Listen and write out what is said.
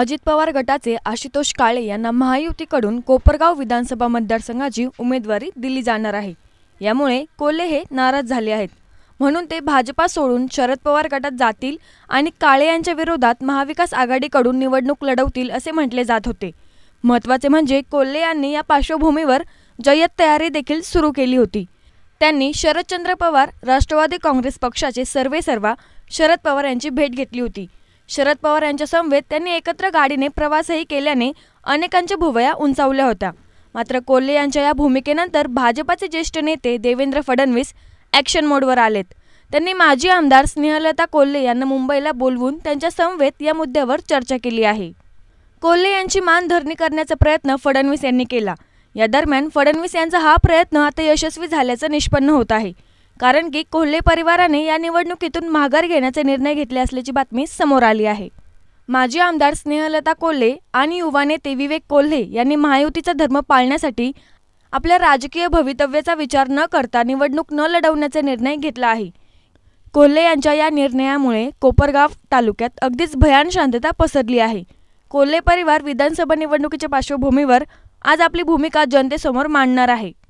अजित पवार गटाचे आशुतोष काळे यांना महायुतीकडून कोपरगाव विधानसभा मतदारसंघाची उमेदवारी दिली जाणार आहे यामुळे कोल्हे हे नाराज झाले आहेत म्हणून ते भाजपा सोडून शरद पवार गटात जातील आणि काळे यांच्या विरोधात महाविकास आघाडीकडून निवडणूक लढवतील असे म्हटले जात होते महत्त्वाचे म्हणजे कोल्हे यांनी या पार्श्वभूमीवर जय्यत तयारी देखील सुरू केली होती त्यांनी शरदचंद्र पवार राष्ट्रवादी काँग्रेस पक्षाचे सर्वेसर्वा शरद पवार यांची भेट घेतली होती शरद पवार यांच्या समवेत त्यांनी एकत्र गाडीने प्रवासही केल्याने अनेकांच्या भुवया उंचावल्या होत्या मात्र कोल्हे यांच्या या भूमिकेनंतर भाजपाचे ज्येष्ठ नेते देवेंद्र फडणवीस ॲक्शन मोडवर आलेत त्यांनी माजी आमदार स्नेहलता कोल्हे यांना मुंबईला बोलवून त्यांच्या समवेत या मुद्द्यावर चर्चा केली आहे कोल्हे यांची मानधरणी करण्याचा प्रयत्न फडणवीस यांनी केला या दरम्यान फडणवीस यांचा हा प्रयत्न आता यशस्वी झाल्याचं निष्पन्न होत आहे कारण की कोल्हे परिवाराने या निवडणुकीतून माघार घेण्याचे निर्णय घेतले असल्याची बातमी समोर आली आहे माजी आमदार स्नेहलता कोल्हे आणि युवा नेते विवेक कोल्हे यांनी महायुतीचा धर्म पाळण्यासाठी आपल्या राजकीय भवितव्याचा विचार न करता निवडणूक न लढवण्याचा निर्णय घेतला आहे कोल्हे यांच्या या निर्णयामुळे कोपरगाव तालुक्यात अगदीच भयान शांतता पसरली आहे कोल्हे परिवार विधानसभा निवडणुकीच्या पार्श्वभूमीवर आज आपली भूमिका जनतेसमोर मांडणार आहे